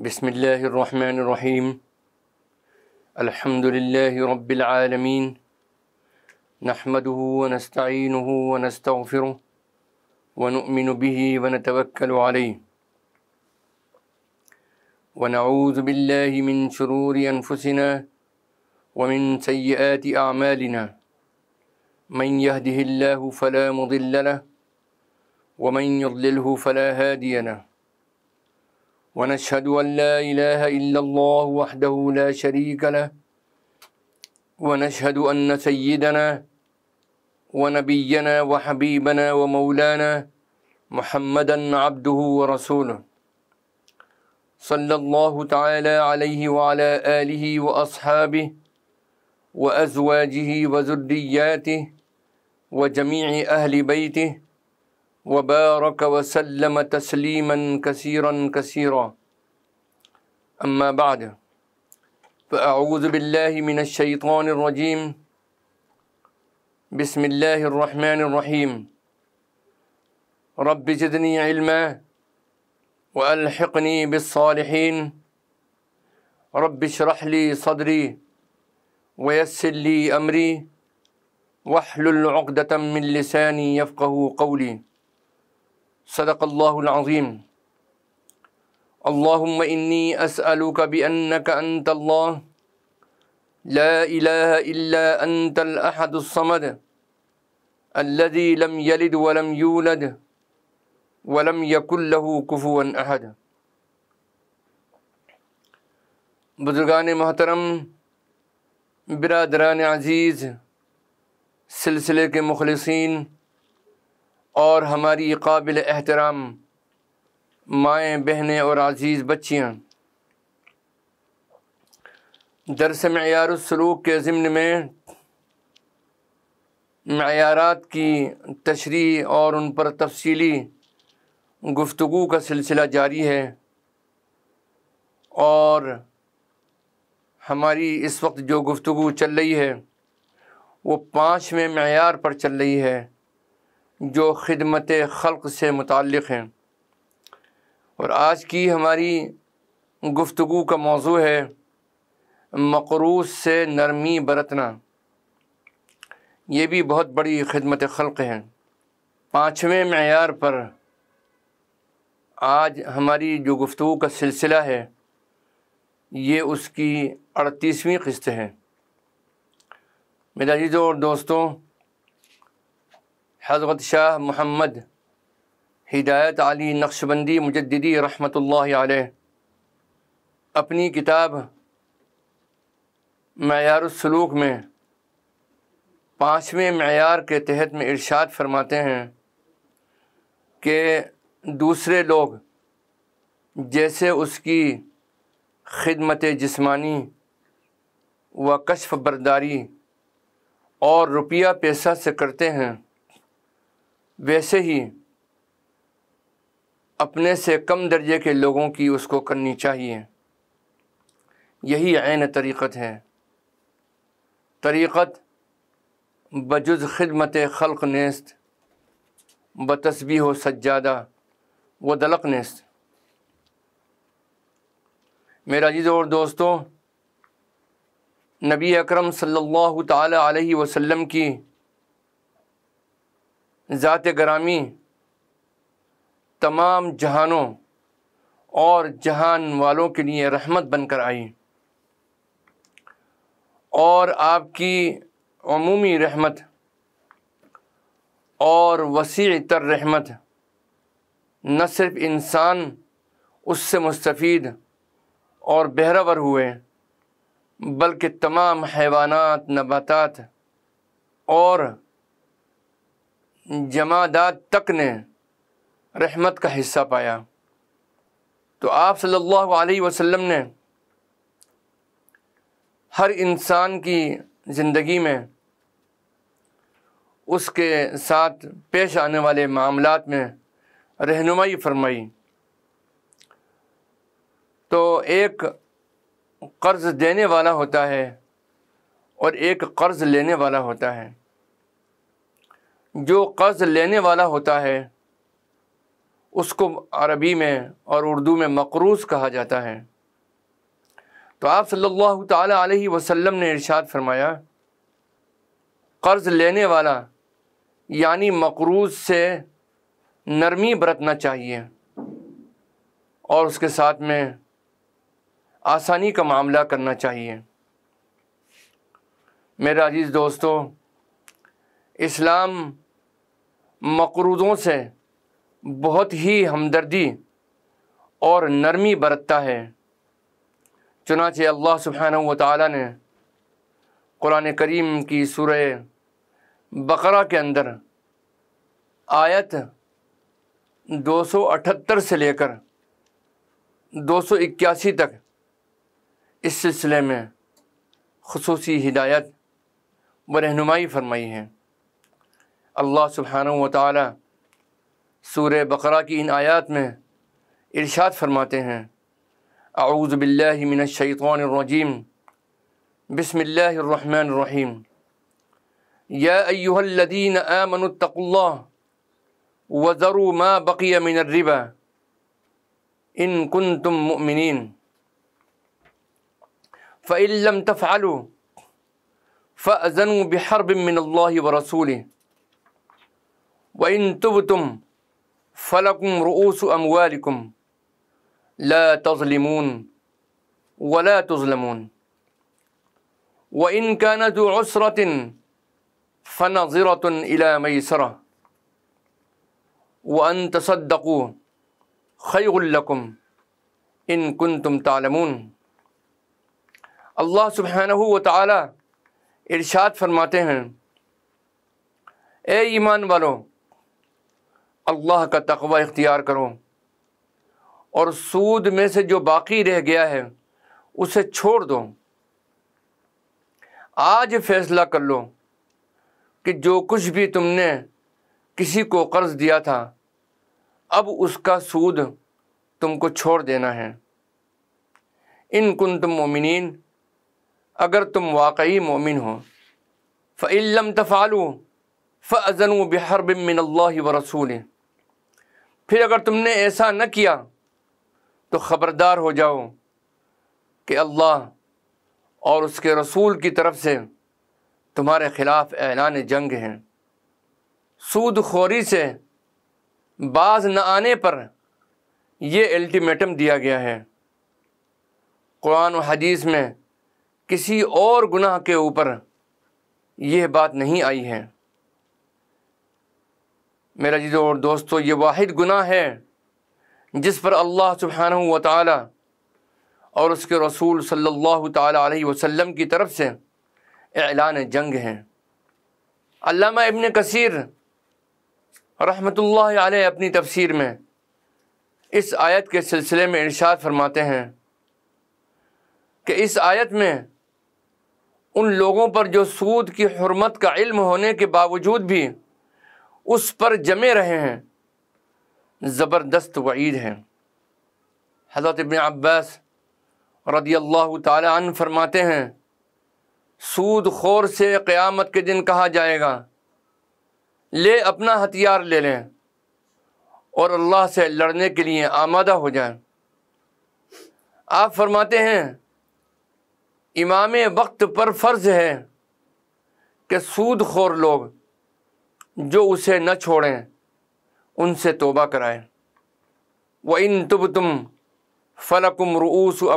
بسم الله الرحمن الرحيم الحمد لله رب العالمين نحمده ونستعينه ونستغفره ونؤمن به ونتوكل عليه ونعوذ بالله من شرور أنفسنا ومن سيئات أعمالنا من يهده الله فلا مضل له ومن يضلله فلا هادي له ونشهد أن لا إله إلا الله وحده لا شريك له ونشهد أن سيدنا ونبينا وحبيبنا ومولانا محمدا عبده ورسوله صلى الله تعالى عليه وعلى آله وأصحابه وأزواجه وذرياته وجميع أهل بيته وبارك وسلم تسليما كثيرا كثيرا أما بعد فأعوذ بالله من الشيطان الرجيم بسم الله الرحمن الرحيم رب زدني علما وألحقني بالصالحين رب اشرح لي صدري ويسر لي أمري واحلل عقدة من لساني يفقه قولي صدق الله العظيم اللهم إني أسألك بأنك أنت الله لا إله إلا أنت الأحد الصمد الذي لم يلد ولم يولد ولم يكن له كفوا أحد بزرگان محترم برادران عزیز سلسلے کے مخلصین اور ہماری قابل احترام مائیں بہنیں اور عزیز بچیاں درس معیار السلوک کے ضمن میں معیارات کی تشریح اور ان پر تفصیلی گفتگو کا سلسلہ جاری ہے اور ہماری اس وقت جو گفتگو چل رہی ہے وہ پانچویں معیار پر چل رہی ہے جو خدمت خلق سے متعلق ہیں اور آج کی ہماری گفتگو کا موضوع ہے مقروض سے نرمی برتنا یہ بھی بہت بڑی خدمت خلق ہے پانچویں معیار پر آج ہماری جو گفتگو کا سلسلہ ہے یہ اس کی اڑتیسویں قسط ہے میرا جیزوں اور دوستوں حضرت شاہ محمد ہدایت علی نقشبندی مجددی رحمۃ اللہ علیہ اپنی کتاب معیار السلوک میں پانچویں معیار کے تحت میں ارشاد فرماتے ہیں کہ دوسرے لوگ جیسے اس کی خدمت جسمانی و کشف برداری اور روپیہ پیسہ سے کرتے ہیں ویسے ہی اپنے سے کم درجے کے لوگوں کی اس کو کرنی چاہیے یہی عین طریقت ہے طریقت بجز خدمت خلق نیست بتسبی ہو سجادہ و دلق نیست میرا اور دوستوں نبی اکرم صلی اللہ تعالی علیہ وسلم کی ذات گرامی تمام جہانوں اور جہان والوں کے لیے رحمت بن کر آئی اور آپ کی عمومی رحمت اور وسیع تر رحمت نہ صرف انسان اس سے مستفید اور بہرور ہوئے بلکہ تمام حیوانات نباتات اور جمادات تک نے رحمت کا حصہ پایا تو آپ صلی اللہ علیہ وسلم نے ہر انسان کی زندگی میں اس کے ساتھ پیش آنے والے معاملات میں رہنمائی فرمائی تو ایک قرض دینے والا ہوتا ہے اور ایک قرض لینے والا ہوتا ہے جو قرض لینے والا ہوتا ہے اس کو عربی میں اور اردو میں مقروض کہا جاتا ہے تو آپ صلی اللہ تعالیٰ علیہ وسلم نے ارشاد فرمایا قرض لینے والا یعنی مقروض سے نرمی برتنا چاہیے اور اس کے ساتھ میں آسانی کا معاملہ کرنا چاہیے میرے عزیز دوستو اسلام مقروضوں سے بہت ہی ہمدردی اور نرمی برتتا ہے چنانچہ اللہ سبحانہ و تعالیٰ نے قرآن کریم کی سورہ بقرہ کے اندر آیت دو سو اٹھتر سے لے کر دو سو اکیاسی تک اس سلسلے میں خصوصی ہدایت و رہنمائی فرمائی ہے الله سبحانه وتعالى سورة بقرہ کی ان آیات میں ارشاد فرماتے ہیں اعوذ بالله من الشيطان الرجيم بسم الله الرحمن الرحيم يا ايها الذين امنوا اتقوا الله وذروا ما بقي من الربا ان كنتم مؤمنين فان لم تفعلوا فاذنوا بحرب من الله ورسوله وإن تبتم فلكم رؤوس أموالكم لا تظلمون ولا تظلمون وإن كان ذو عسرة فنظرة إلى ميسرة وأن تصدقوا خير لكم إن كنتم تعلمون الله سبحانه وتعالى ارشاد فرماتے ہیں اے ایمان والوں اللہ کا تقوی اختیار کرو اور سود میں سے جو باقی رہ گیا ہے اسے چھوڑ دو آج فیصلہ کر لو کہ جو کچھ بھی تم نے کسی کو قرض دیا تھا اب اس کا سود تم کو چھوڑ دینا ہے ان کن تم مومنین اگر تم واقعی مومن ہو فعلم تفالو فضن و بحربم اللہ و رسول پھر اگر تم نے ایسا نہ کیا تو خبردار ہو جاؤ کہ اللہ اور اس کے رسول کی طرف سے تمہارے خلاف اعلان جنگ ہیں سود خوری سے بعض نہ آنے پر یہ الٹیمیٹم دیا گیا ہے قرآن و حدیث میں کسی اور گناہ کے اوپر یہ بات نہیں آئی ہے میرا جیزو اور دوستو یہ واحد گناہ ہے جس پر اللہ سبحانہ و تعالی اور اس کے رسول صلی اللہ تعالیٰ علیہ وسلم کی طرف سے اعلان جنگ ہیں علامہ ابن کثیر رحمۃ اللہ علیہ اپنی تفسیر میں اس آیت کے سلسلے میں ارشاد فرماتے ہیں کہ اس آیت میں ان لوگوں پر جو سود کی حرمت کا علم ہونے کے باوجود بھی اس پر جمے رہے ہیں زبردست وعید ہیں حضرت ابن عباس رضی اللہ تعالیٰ عن فرماتے ہیں سود خور سے قیامت کے دن کہا جائے گا لے اپنا ہتھیار لے لیں اور اللہ سے لڑنے کے لیے آمادہ ہو جائیں آپ فرماتے ہیں امام وقت پر فرض ہے کہ سود خور لوگ جو اسے نہ چھوڑیں ان سے توبہ کرائیں وہ ان تب تم فلکم روس و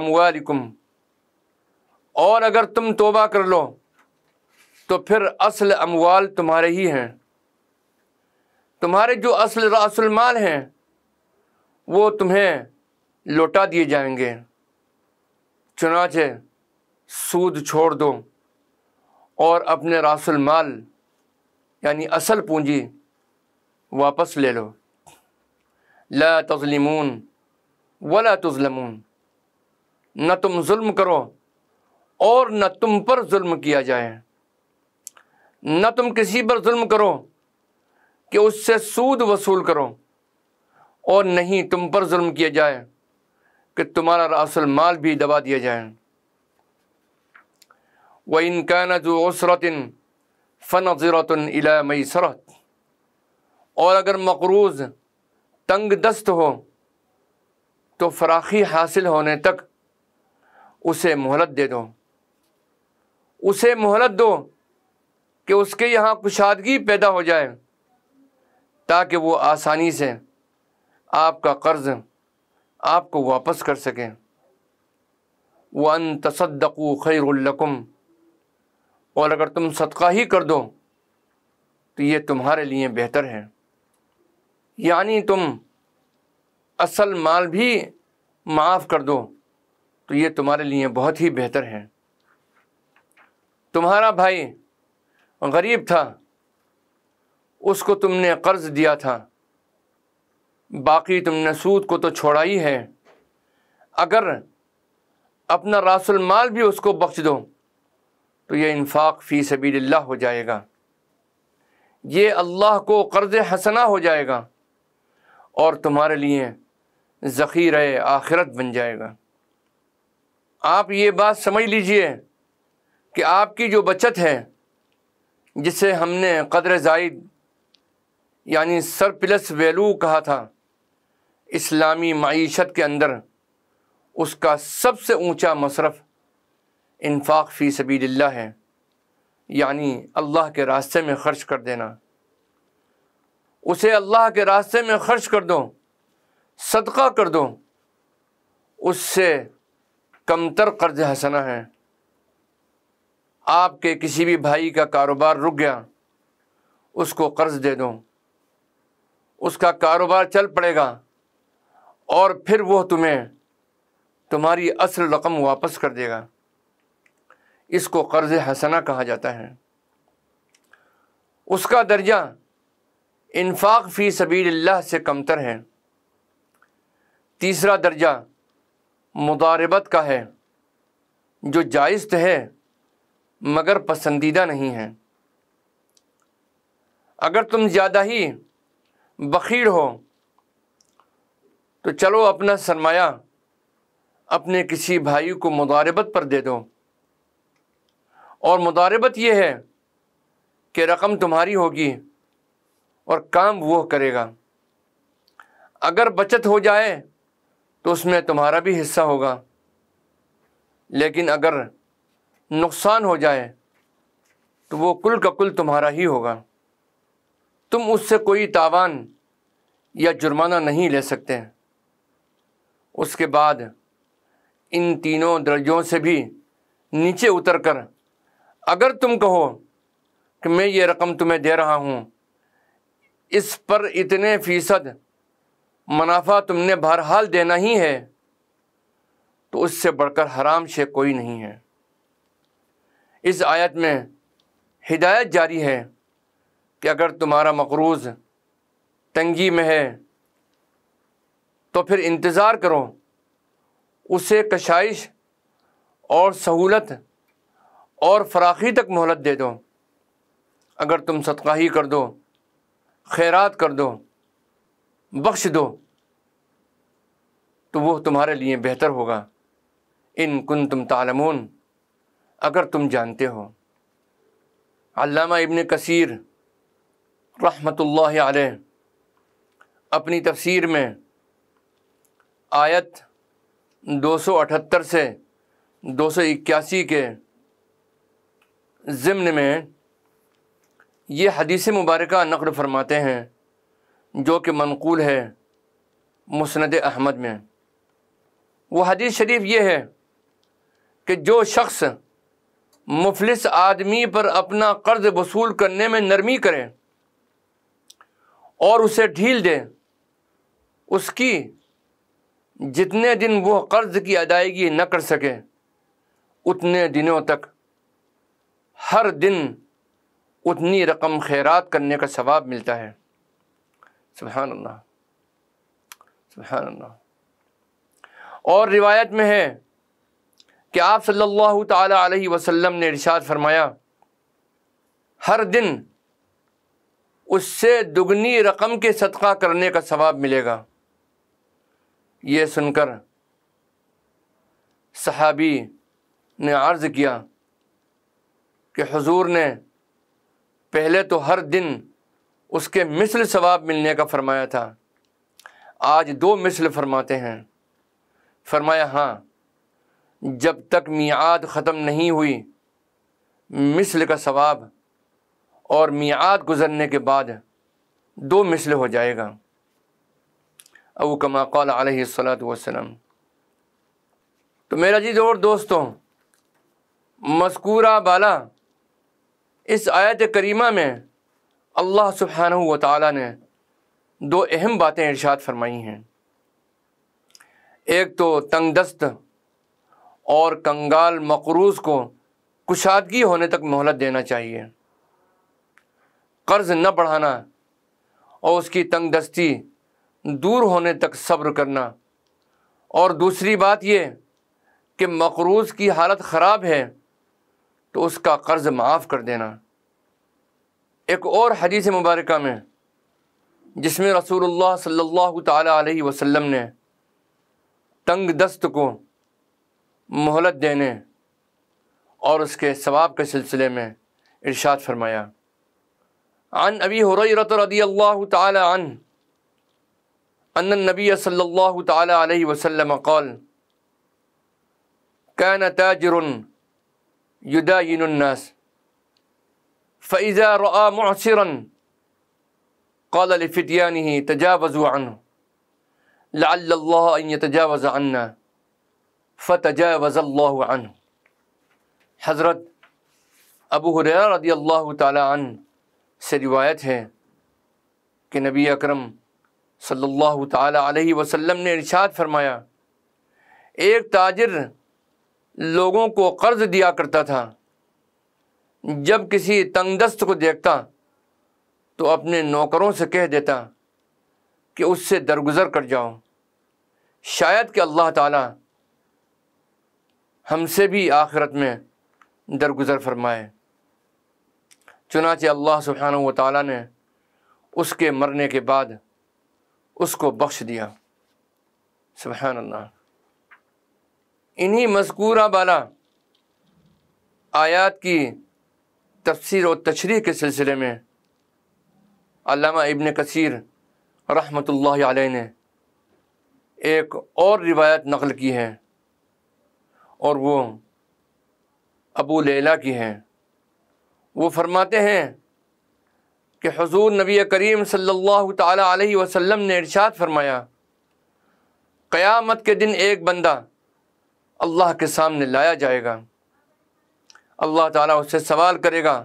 اور اگر تم توبہ کر لو تو پھر اصل اموال تمہارے ہی ہیں تمہارے جو اصل رس المال ہیں وہ تمہیں لوٹا دیے جائیں گے چنانچہ سود چھوڑ دو اور اپنے راس المال یعنی اصل پونجی واپس لے لو لا تظلمون ولا تظلمون نہ تم ظلم کرو اور نہ تم پر ظلم کیا جائے نہ تم کسی پر ظلم کرو کہ اس سے سود وصول کرو اور نہیں تم پر ظلم کیا جائے کہ تمہارا اصل مال بھی دبا دیا جائے وہ كَانَ ذُو عُسْرَةٍ فن و زیرۃ سرت اور اگر مقروض تنگ دست ہو تو فراخی حاصل ہونے تک اسے مہلت دے دو اسے مہلت دو کہ اس کے یہاں کشادگی پیدا ہو جائے تاکہ وہ آسانی سے آپ کا قرض آپ کو واپس کر سکے وہ ان خیر القم اور اگر تم صدقہ ہی کر دو تو یہ تمہارے لیے بہتر ہے یعنی تم اصل مال بھی معاف کر دو تو یہ تمہارے لیے بہت ہی بہتر ہے تمہارا بھائی غریب تھا اس کو تم نے قرض دیا تھا باقی تم نے سود کو تو چھوڑا ہی ہے اگر اپنا راس المال بھی اس کو بخش دو تو یہ انفاق فی سبیل اللہ ہو جائے گا یہ اللہ کو قرض حسنہ ہو جائے گا اور تمہارے لیے ذخیرۂ آخرت بن جائے گا آپ یہ بات سمجھ لیجئے کہ آپ کی جو بچت ہے جسے ہم نے قدر زائد یعنی سر پلس ویلو کہا تھا اسلامی معیشت کے اندر اس کا سب سے اونچا مصرف انفاق فی سبیل اللہ ہے یعنی اللہ کے راستے میں خرچ کر دینا اسے اللہ کے راستے میں خرچ کر دو صدقہ کر دو اس سے کمتر قرض حسنہ ہے آپ کے کسی بھی بھائی کا کاروبار رک گیا اس کو قرض دے دو اس کا کاروبار چل پڑے گا اور پھر وہ تمہیں تمہاری اصل رقم واپس کر دے گا اس کو قرض حسنہ کہا جاتا ہے اس کا درجہ انفاق فی سبیل اللہ سے کمتر ہے تیسرا درجہ مداربت کا ہے جو جائز ہے مگر پسندیدہ نہیں ہے اگر تم زیادہ ہی بخیر ہو تو چلو اپنا سرمایہ اپنے کسی بھائی کو مداربت پر دے دو اور مداربت یہ ہے کہ رقم تمہاری ہوگی اور کام وہ کرے گا اگر بچت ہو جائے تو اس میں تمہارا بھی حصہ ہوگا لیکن اگر نقصان ہو جائے تو وہ کل کا کل تمہارا ہی ہوگا تم اس سے کوئی تاوان یا جرمانہ نہیں لے سکتے اس کے بعد ان تینوں درجوں سے بھی نیچے اتر کر اگر تم کہو کہ میں یہ رقم تمہیں دے رہا ہوں اس پر اتنے فیصد منافع تم نے بہرحال دینا ہی ہے تو اس سے بڑھ کر حرام شے کوئی نہیں ہے اس آیت میں ہدایت جاری ہے کہ اگر تمہارا مقروض تنگی میں ہے تو پھر انتظار کرو اسے کشائش اور سہولت اور فراخی تک مہلت دے دو اگر تم صدقہ ہی کر دو خیرات کر دو بخش دو تو وہ تمہارے لیے بہتر ہوگا ان کن تم تعلمون اگر تم جانتے ہو علامہ ابن کثیر رحمۃ اللہ علیہ اپنی تفسیر میں آیت دو سو اٹھتر سے دو سو اکیاسی کے ضمن میں یہ حدیث مبارکہ نقل فرماتے ہیں جو کہ منقول ہے مسند احمد میں وہ حدیث شریف یہ ہے کہ جو شخص مفلس آدمی پر اپنا قرض وصول کرنے میں نرمی کرے اور اسے ڈھیل دے اس کی جتنے دن وہ قرض کی ادائیگی نہ کر سکے اتنے دنوں تک ہر دن اتنی رقم خیرات کرنے کا ثواب ملتا ہے سبحان اللہ سبحان اللہ اور روایت میں ہے کہ آپ صلی اللہ تعالیٰ علیہ وسلم نے ارشاد فرمایا ہر دن اس سے دگنی رقم کے صدقہ کرنے کا ثواب ملے گا یہ سن کر صحابی نے عرض کیا کہ حضور نے پہلے تو ہر دن اس کے مثل ثواب ملنے کا فرمایا تھا آج دو مثل فرماتے ہیں فرمایا ہاں جب تک میعاد ختم نہیں ہوئی مثل کا ثواب اور میعاد گزرنے کے بعد دو مثل ہو جائے گا ابو کما قال علیہ السلاۃ وسلم تو میرا جی اور دوستوں مذکورہ بالا اس آیت کریمہ میں اللہ سبحانہ و تعالیٰ نے دو اہم باتیں ارشاد فرمائی ہیں ایک تو تنگ دست اور کنگال مقروض کو کشادگی ہونے تک مہلت دینا چاہیے قرض نہ بڑھانا اور اس کی تنگ دستی دور ہونے تک صبر کرنا اور دوسری بات یہ کہ مقروض کی حالت خراب ہے تو اس کا قرض معاف کر دینا ایک اور حدیث مبارکہ میں جس میں رسول اللہ صلی اللہ تعالیٰ علیہ وسلم نے تنگ دست کو مہلت دینے اور اس کے ثواب کے سلسلے میں ارشاد فرمایا عن ابی حریرت رضی اللہ تعالی عن ان النبی صلی اللہ تعالی علیہ وسلم قال قول تاجر یدین الناس فعض قال محسرن تجاوزوا عنه لعل الله أن يتجاوز عنا فتجاوز الله عنه حضرت ابو رضی اللہ تعالیٰ عنہ سے روایت ہے کہ نبی اکرم صلی اللہ تعالیٰ علیہ وسلم نے ارشاد فرمایا ایک تاجر لوگوں کو قرض دیا کرتا تھا جب کسی تنگ دست کو دیکھتا تو اپنے نوکروں سے کہہ دیتا کہ اس سے درگزر کر جاؤ شاید کہ اللہ تعالیٰ ہم سے بھی آخرت میں درگزر فرمائے چنانچہ اللہ سبحانہ و تعالیٰ نے اس کے مرنے کے بعد اس کو بخش دیا سبحان اللہ انہی مذکورہ بالا آیات کی تفسیر و تشریح کے سلسلے میں علامہ ابن کثیر رحمۃ اللہ علیہ نے ایک اور روایت نقل کی ہے اور وہ ابو لیلا کی ہے وہ فرماتے ہیں کہ حضور نبی کریم صلی اللہ تعالیٰ علیہ وسلم نے ارشاد فرمایا قیامت کے دن ایک بندہ اللہ کے سامنے لایا جائے گا اللہ تعالیٰ اس سے سوال کرے گا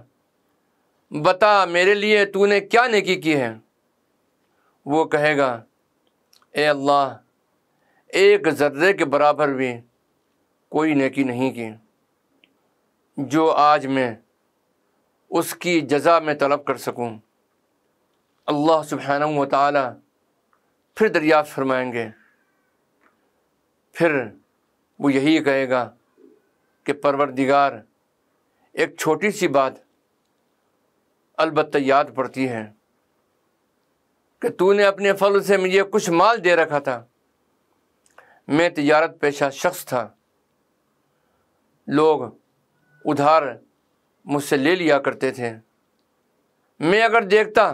بتا میرے لیے تو نے کیا نیکی کی ہے وہ کہے گا اے اللہ ایک ذرے کے برابر بھی کوئی نیکی نہیں کی جو آج میں اس کی جزا میں طلب کر سکوں اللہ سبحانہ و تعالیٰ پھر دریافت فرمائیں گے پھر وہ یہی کہے گا کہ پروردگار ایک چھوٹی سی بات البتہ یاد پڑتی ہے کہ تو نے اپنے فل سے مجھے کچھ مال دے رکھا تھا میں تجارت پیشہ شخص تھا لوگ ادھار مجھ سے لے لیا کرتے تھے میں اگر دیکھتا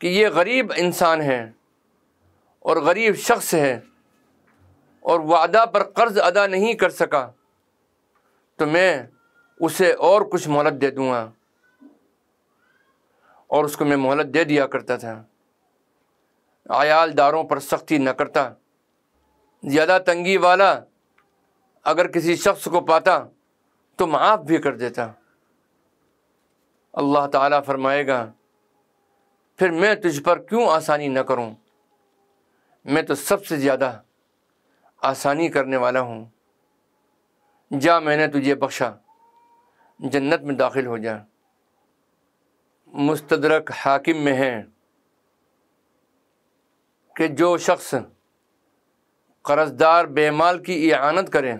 کہ یہ غریب انسان ہے اور غریب شخص ہے اور وعدہ پر قرض ادا نہیں کر سکا تو میں اسے اور کچھ مہلت دے دوں گا اور اس کو میں مہلت دے دیا کرتا تھا عیال داروں پر سختی نہ کرتا زیادہ تنگی والا اگر کسی شخص کو پاتا تو معاف بھی کر دیتا اللہ تعالیٰ فرمائے گا پھر میں تجھ پر کیوں آسانی نہ کروں میں تو سب سے زیادہ آسانی کرنے والا ہوں جا میں نے تجھے بخشا جنت میں داخل ہو جا مستدرک حاکم میں ہے کہ جو شخص قرض دار بے مال کی اعانت کرے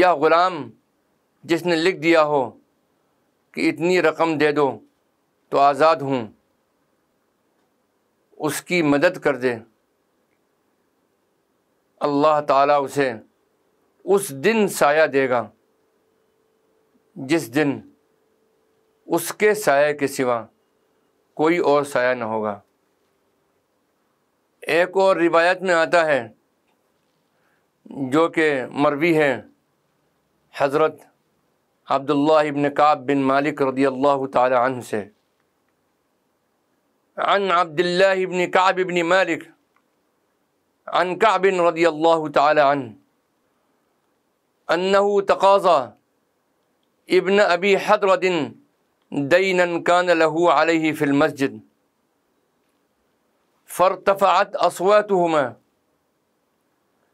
یا غلام جس نے لکھ دیا ہو کہ اتنی رقم دے دو تو آزاد ہوں اس کی مدد کر دے اللہ تعالیٰ اسے اس دن سایہ دے گا جس دن اس کے سایہ کے سوا کوئی اور سایہ نہ ہوگا ایک اور روایت میں آتا ہے جو کہ مروی ہے حضرت عبداللہ ابن کعب بن مالک رضی اللہ تعالی عنہ سے عن عبداللہ ابن کعب ابن مالک عن كعب رضي الله تعالى عنه أنه تقاضى ابن أبي حضرة دينا كان له عليه في المسجد فارتفعت أصواتهما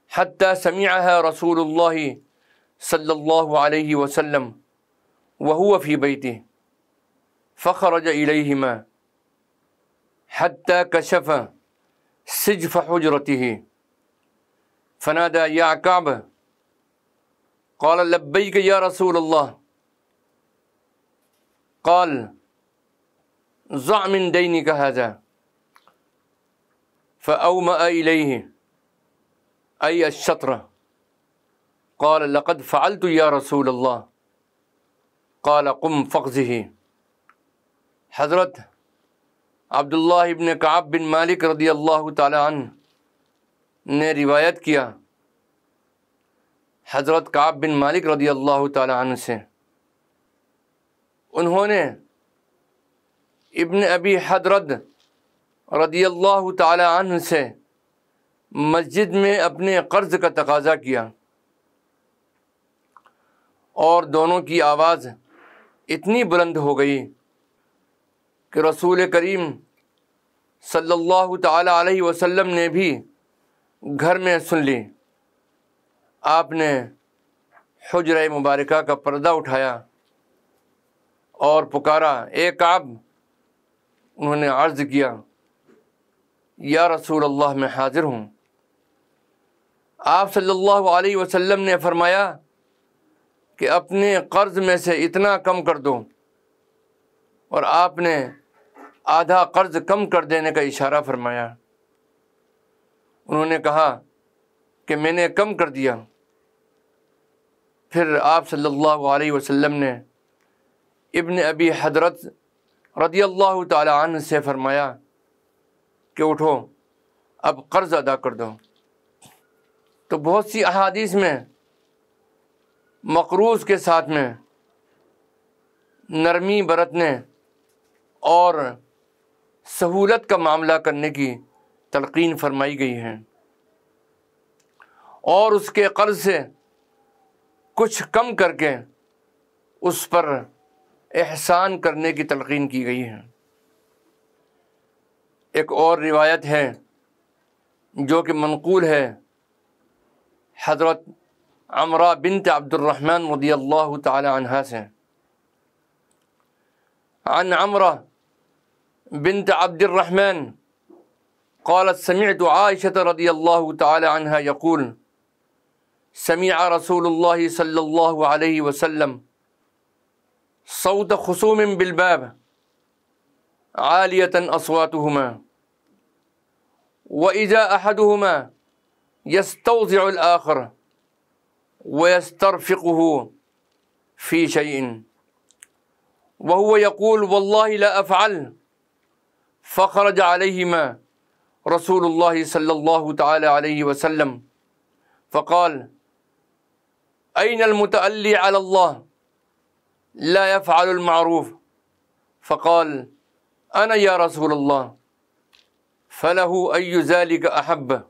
حتى سمعها رسول الله صلى الله عليه وسلم وهو في بيته فخرج إليهما حتى كشف سجف حجرته فنادى يا كعب قال لبيك يا رسول الله قال ضع من دينك هذا فأومأ إليه أي الشطرة قال لقد فعلت يا رسول الله قال قم فقزه حضرته عبداللہ ابن کعب بن مالک رضی اللہ تعالیٰ عنہ نے روایت کیا حضرت کعب بن مالک رضی اللہ تعالیٰ عنہ سے انہوں نے ابن ابی حضرت رضی اللہ تعالیٰ عنہ سے مسجد میں اپنے قرض کا تقاضا کیا اور دونوں کی آواز اتنی بلند ہو گئی کہ رسول کریم صلی اللہ تعالیٰ علیہ وسلم نے بھی گھر میں سن لی آپ نے حجرہ مبارکہ کا پردہ اٹھایا اور پکارا ایک آب انہوں نے عرض کیا یا رسول اللہ میں حاضر ہوں آپ صلی اللہ علیہ وسلم نے فرمایا کہ اپنے قرض میں سے اتنا کم کر دو اور آپ نے آدھا قرض کم کر دینے کا اشارہ فرمایا انہوں نے کہا کہ میں نے کم کر دیا پھر آپ صلی اللہ علیہ وسلم نے ابن ابی حضرت رضی اللہ تعالی عنہ سے فرمایا کہ اٹھو اب قرض ادا کر دو تو بہت سی احادیث میں مقروض کے ساتھ میں نرمی برتنے اور سہولت کا معاملہ کرنے کی تلقین فرمائی گئی ہے اور اس کے قرض سے کچھ کم کر کے اس پر احسان کرنے کی تلقین کی گئی ہے ایک اور روایت ہے جو کہ منقول ہے حضرت عمرہ بنت عبد الرحمن رضی اللہ تعالی عنہ سے عن عمرہ بنت عبد الرحمن قالت سمعت عائشة رضي الله تعالى عنها يقول سمع رسول الله صلى الله عليه وسلم صوت خصوم بالباب عالية أصواتهما وإذا أحدهما يستوزع الآخر ويسترفقه في شيء وهو يقول والله لا أفعل فخرج عليهما رسول الله صلى الله تعالى عليه وسلم فقال أين المتألي على الله لا يفعل المعروف فقال أنا يا رسول الله فله أي ذلك أحب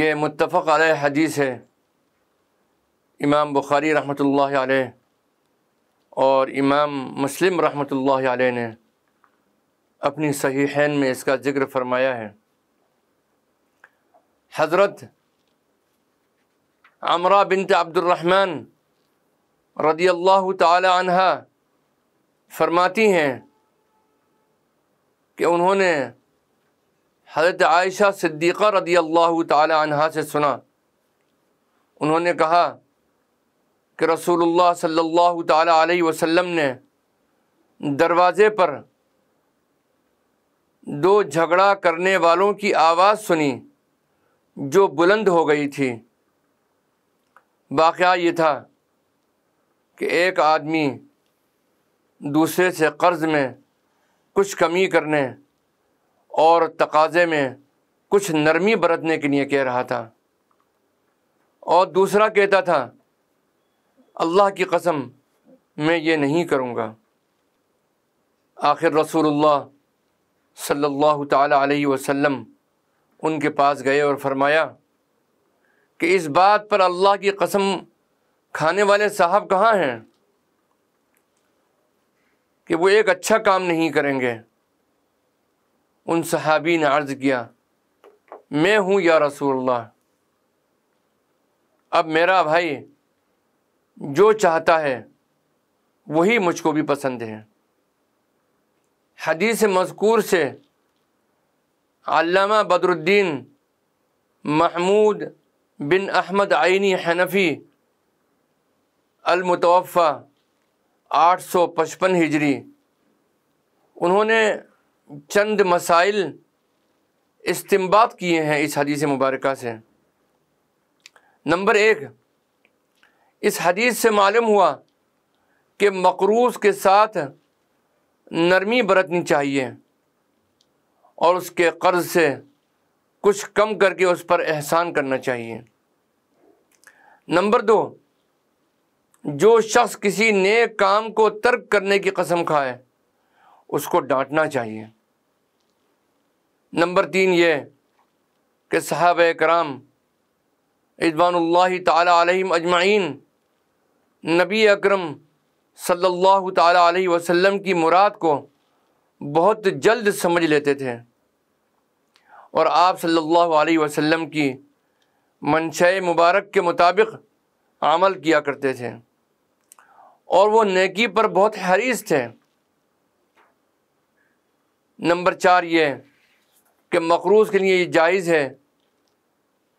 یہ متفق علیہ حدیث ہے امام بخاری رحمت اللہ علیہ اور امام مسلم رحمۃ اللہ علیہ نے اپنی صحیحین میں اس کا ذکر فرمایا ہے حضرت عمرہ بنت عبد الرحمن رضی اللہ تعالی عنہ فرماتی ہیں کہ انہوں نے حضرت عائشہ صدیقہ رضی اللہ تعالی عنہ سے سنا انہوں نے کہا کہ رسول اللہ صلی اللہ تعالیٰ علیہ وسلم نے دروازے پر دو جھگڑا کرنے والوں کی آواز سنی جو بلند ہو گئی تھی واقعہ یہ تھا کہ ایک آدمی دوسرے سے قرض میں کچھ کمی کرنے اور تقاضے میں کچھ نرمی برتنے کے لیے کہہ رہا تھا اور دوسرا کہتا تھا اللہ کی قسم میں یہ نہیں کروں گا آخر رسول اللہ صلی اللہ تعالیٰ علیہ وسلم ان کے پاس گئے اور فرمایا کہ اس بات پر اللہ کی قسم کھانے والے صاحب کہاں ہیں کہ وہ ایک اچھا کام نہیں کریں گے ان صحابی نے عرض کیا میں ہوں یا رسول اللہ اب میرا بھائی جو چاہتا ہے وہی مجھ کو بھی پسند ہے حدیث مذکور سے علامہ بدر الدین محمود بن احمد عینی حنفی المتوفہ آٹھ سو پچپن ہجری انہوں نے چند مسائل استمباد کیے ہیں اس حدیث مبارکہ سے نمبر ایک اس حدیث سے معلوم ہوا کہ مقروض کے ساتھ نرمی برتنی چاہیے اور اس کے قرض سے کچھ کم کر کے اس پر احسان کرنا چاہیے نمبر دو جو شخص کسی نئے کام کو ترک کرنے کی قسم کھائے اس کو ڈانٹنا چاہیے نمبر تین یہ کہ صحابہ کرام اضبان اللہ تعالیٰ علیہم اجمعین نبی اکرم صلی اللہ تعالیٰ علیہ وسلم کی مراد کو بہت جلد سمجھ لیتے تھے اور آپ صلی اللہ علیہ وسلم کی منشاء مبارک کے مطابق عمل کیا کرتے تھے اور وہ نیکی پر بہت حریص تھے نمبر چار یہ کہ مقروض کے لیے یہ جائز ہے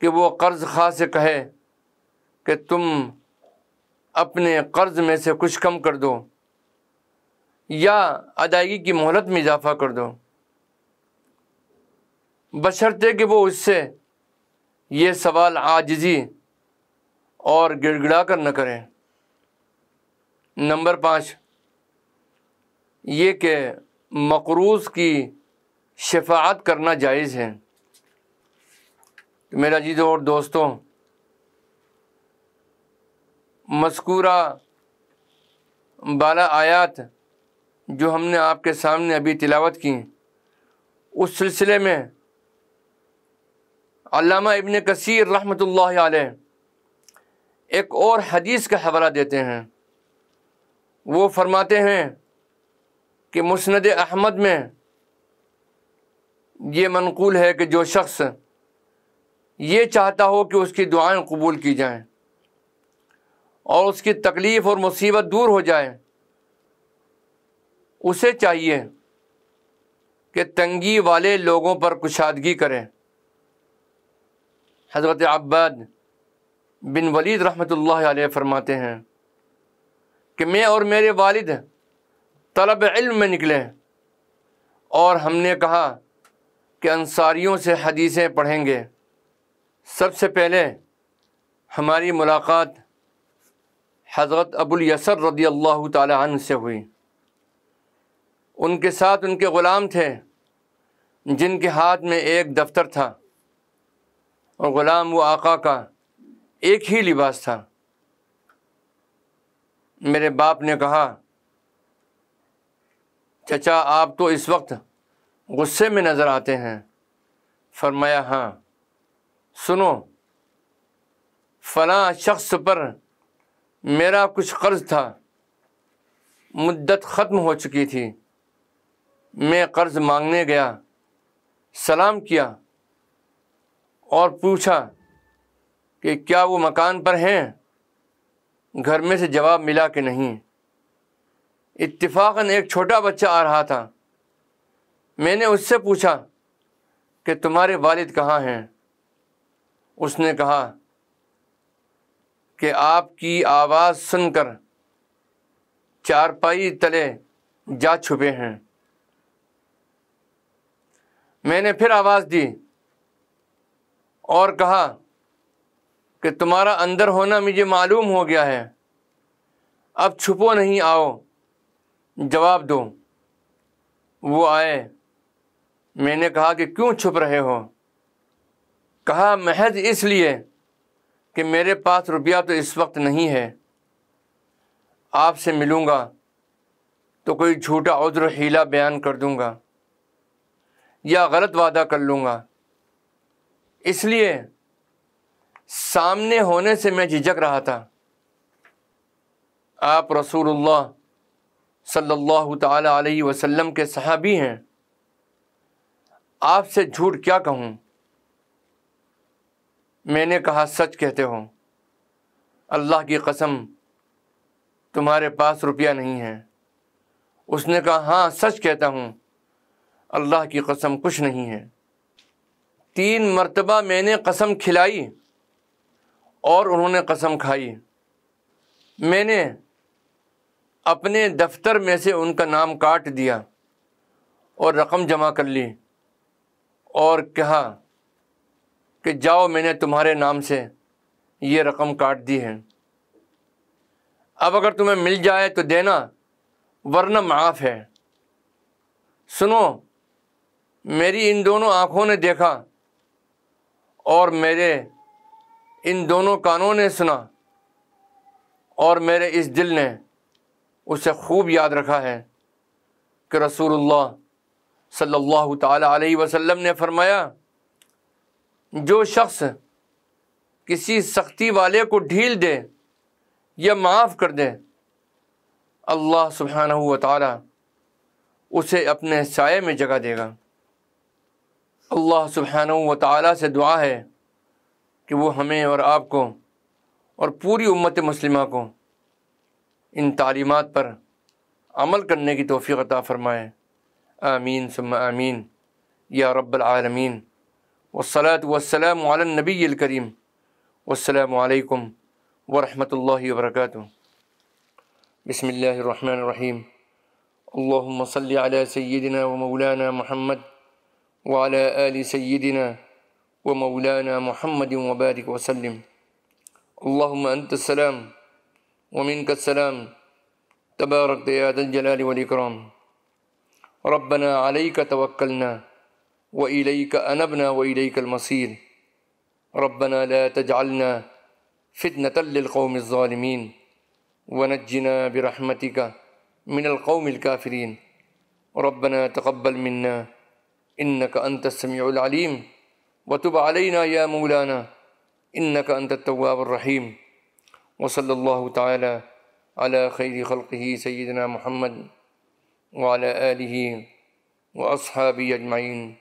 کہ وہ قرض خواہ سے کہے کہ تم اپنے قرض میں سے کچھ کم کر دو یا ادائیگی کی مہلت میں اضافہ کر دو بشرطے کہ وہ اس سے یہ سوال آجزی اور گڑ گڑا کر نہ کریں نمبر پانچ یہ کہ مقروض کی شفاعت کرنا جائز ہے میرا جی اور دوستوں مذکورہ بالا آیات جو ہم نے آپ کے سامنے ابھی تلاوت کی اس سلسلے میں علامہ ابن کثیر رحمۃ اللہ علیہ ایک اور حدیث کا حوالہ دیتے ہیں وہ فرماتے ہیں کہ مسند احمد میں یہ منقول ہے کہ جو شخص یہ چاہتا ہو کہ اس کی دعائیں قبول کی جائیں اور اس کی تکلیف اور مصیبت دور ہو جائے اسے چاہیے کہ تنگی والے لوگوں پر کشادگی کریں حضرت عباد بن ولید رحمۃ اللہ علیہ فرماتے ہیں کہ میں اور میرے والد طلب علم میں نکلے اور ہم نے کہا کہ انصاریوں سے حدیثیں پڑھیں گے سب سے پہلے ہماری ملاقات حضرت ابو الیسر رضی اللہ تعالیٰ سے ہوئی ان کے ساتھ ان کے غلام تھے جن کے ہاتھ میں ایک دفتر تھا اور غلام و آقا کا ایک ہی لباس تھا میرے باپ نے کہا چچا آپ تو اس وقت غصے میں نظر آتے ہیں فرمایا ہاں سنو فلاں شخص پر میرا کچھ قرض تھا مدت ختم ہو چکی تھی میں قرض مانگنے گیا سلام کیا اور پوچھا کہ کیا وہ مکان پر ہیں گھر میں سے جواب ملا کہ نہیں اتفاقاً ایک چھوٹا بچہ آ رہا تھا میں نے اس سے پوچھا کہ تمہارے والد کہاں ہیں اس نے کہا کہ آپ کی آواز سن کر چارپائی تلے جا چھپے ہیں میں نے پھر آواز دی اور کہا کہ تمہارا اندر ہونا مجھے معلوم ہو گیا ہے اب چھپو نہیں آؤ جواب دو وہ آئے میں نے کہا کہ کیوں چھپ رہے ہو کہا محض اس لیے کہ میرے پاس روپیہ تو اس وقت نہیں ہے آپ سے ملوں گا تو کوئی جھوٹا عذر ہیلا بیان کر دوں گا یا غلط وعدہ کر لوں گا اس لیے سامنے ہونے سے میں جھجک رہا تھا آپ رسول اللہ صلی اللہ تعالیٰ علیہ وسلم کے صحابی ہیں آپ سے جھوٹ کیا کہوں میں نے کہا سچ کہتے ہو اللہ کی قسم تمہارے پاس روپیہ نہیں ہے اس نے کہا ہاں سچ کہتا ہوں اللہ کی قسم کچھ نہیں ہے تین مرتبہ میں نے قسم کھلائی اور انہوں نے قسم کھائی میں نے اپنے دفتر میں سے ان کا نام کاٹ دیا اور رقم جمع کر لی اور کہا کہ جاؤ میں نے تمہارے نام سے یہ رقم کاٹ دی ہے اب اگر تمہیں مل جائے تو دینا ورنہ معاف ہے سنو میری ان دونوں آنکھوں نے دیکھا اور میرے ان دونوں کانوں نے سنا اور میرے اس دل نے اسے خوب یاد رکھا ہے کہ رسول اللہ صلی اللہ تعالیٰ علیہ وسلم نے فرمایا جو شخص کسی سختی والے کو ڈھیل دے یا معاف کر دے اللہ سبحانہ تعالیٰ اسے اپنے سائے میں جگہ دے گا اللہ سبحانہ تعالیٰ سے دعا ہے کہ وہ ہمیں اور آپ کو اور پوری امت مسلمہ کو ان تعلیمات پر عمل کرنے کی توفیق عطا فرمائے آمین ثم آمین یا رب العالمین والصلاة والسلام على النبي الكريم والسلام عليكم ورحمة الله وبركاته بسم الله الرحمن الرحيم اللهم صل على سيدنا ومولانا محمد وعلى آل سيدنا ومولانا محمد وبارك وسلم اللهم أنت السلام ومنك السلام تبارك يا ذا الجلال والإكرام ربنا عليك توكلنا وإليك أنبنا وإليك المصير ربنا لا تجعلنا فتنة للقوم الظالمين ونجنا برحمتك من القوم الكافرين ربنا تقبل منا إنك أنت السميع العليم وتب علينا يا مولانا إنك أنت التواب الرحيم وصلى الله تعالى على خير خلقه سيدنا محمد وعلى آله وأصحابه أجمعين